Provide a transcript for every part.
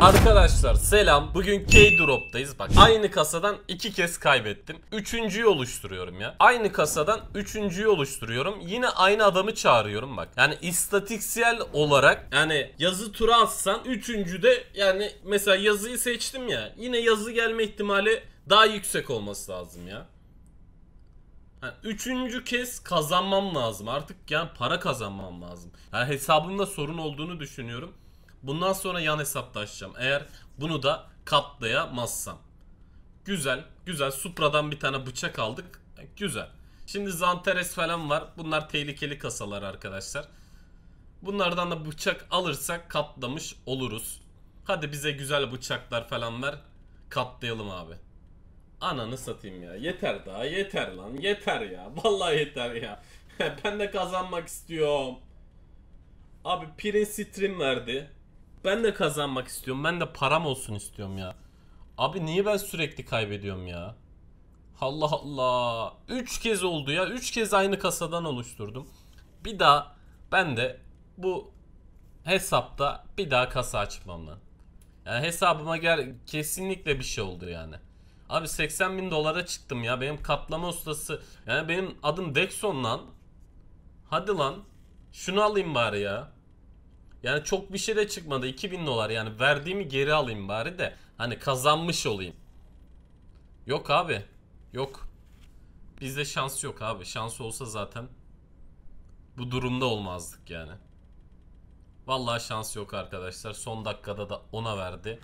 Arkadaşlar selam. Bugün K-Drop'tayız. Bak aynı kasadan iki kez kaybettim. Üçüncüyü oluşturuyorum ya. Aynı kasadan üçüncüyü oluşturuyorum. Yine aynı adamı çağırıyorum bak. Yani istatiksel olarak yani yazı tura atsan üçüncüde yani mesela yazıyı seçtim ya. Yine yazı gelme ihtimali daha yüksek olması lazım ya. Yani üçüncü kez kazanmam lazım. Artık yani para kazanmam lazım. Yani hesabımda sorun olduğunu düşünüyorum. Bundan sonra yan hesaplaşacağım. Eğer bunu da katlayamazsam. Güzel. Güzel. Supra'dan bir tane bıçak aldık. Güzel. Şimdi Zanteres falan var. Bunlar tehlikeli kasalar arkadaşlar. Bunlardan da bıçak alırsak katlamış oluruz. Hadi bize güzel bıçaklar falan ver. Katlayalım abi. Ananı satayım ya. Yeter daha. Yeter lan. Yeter ya. Vallahi yeter ya. ben de kazanmak istiyorum. Abi Prince stream verdi. Ben de kazanmak istiyorum. Ben de param olsun istiyorum ya. Abi niye ben sürekli kaybediyorum ya? Allah Allah. 3 kez oldu ya. 3 kez aynı kasadan oluşturdum. Bir daha ben de bu hesapta bir daha kasa açmam lan. Yani hesabıma gel kesinlikle bir şey oldu yani. Abi 80 bin dolara çıktım ya. Benim katlama ustası. Yani benim adım Dexon lan. Hadi lan. Şunu alayım bari ya. Yani çok bir şey de çıkmadı. 2000 dolar yani verdiğimi geri alayım bari de. Hani kazanmış olayım. Yok abi. Yok. Bizde şans yok abi. Şans olsa zaten bu durumda olmazdık yani. Vallahi şans yok arkadaşlar. Son dakikada da ona verdi.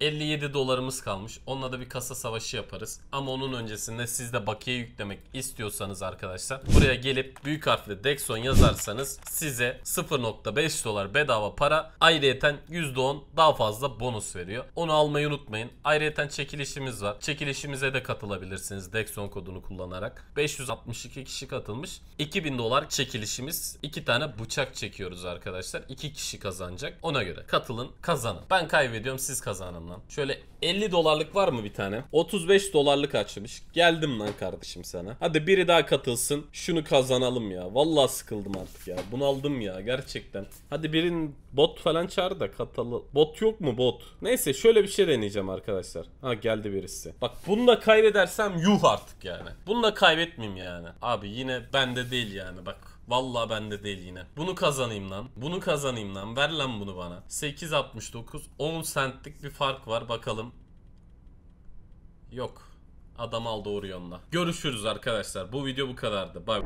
57 dolarımız kalmış. Onunla da bir kasa savaşı yaparız. Ama onun öncesinde siz de bakiye yüklemek istiyorsanız arkadaşlar buraya gelip büyük harfle Dexon yazarsanız size 0.5 dolar bedava para ayrıyeten %10 daha fazla bonus veriyor. Onu almayı unutmayın. Ayrıyeten çekilişimiz var. Çekilişimize de katılabilirsiniz Dexon kodunu kullanarak. 562 kişi katılmış. 2000 dolar çekilişimiz. 2 tane bıçak çekiyoruz arkadaşlar. 2 kişi kazanacak. Ona göre katılın kazanın. Ben kaybediyorum siz kazanın lan. Şöyle 50 dolarlık var mı bir tane? 35 dolarlık açmış. Geldim lan kardeşim sana. Hadi biri daha katılsın. Şunu kazanalım ya. Vallahi sıkıldım artık ya. Bunu aldım ya gerçekten. Hadi birin bot falan çağır da katalı. Bot yok mu bot? Neyse şöyle bir şey deneyeceğim arkadaşlar. Ha geldi birisi. Bak bunu da kaybedersem yuh artık yani. Bunu da kaybetmeyeyim yani. Abi yine bende değil yani bak. Valla bende değil yine. Bunu kazanayım lan. Bunu kazanayım lan. Ver lan bunu bana. 8.69 10 centlik bir fark var. Bakalım. Yok. Adam al doğru Orion'la. Görüşürüz arkadaşlar. Bu video bu kadardı. Bay.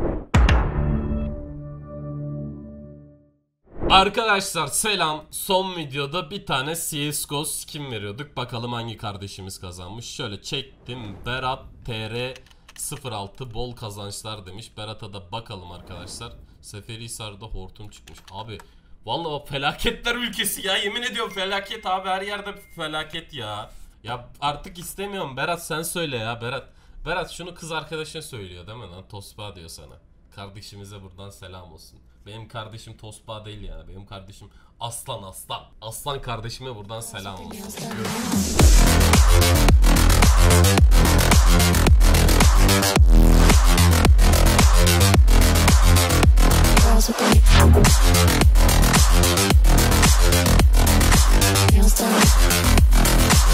Arkadaşlar selam. Son videoda bir tane CSGO skin veriyorduk. Bakalım hangi kardeşimiz kazanmış. Şöyle çektim. Berat TR 06 bol kazançlar demiş. Berat'a da bakalım arkadaşlar. Seferihisar'da hortum çıkmış. Abi vallahi felaketler ülkesi ya. Yemin ediyorum felaket abi her yerde felaket ya. Ya artık istemiyorum Berat sen söyle ya Berat. Berat şunu kız arkadaşına söylüyor değil mi lan? Tospa diyor sana. Kardeşimize buradan selam olsun. Benim kardeşim tospa değil yani. Benim kardeşim aslan aslan. Aslan kardeşime buradan selam olsun.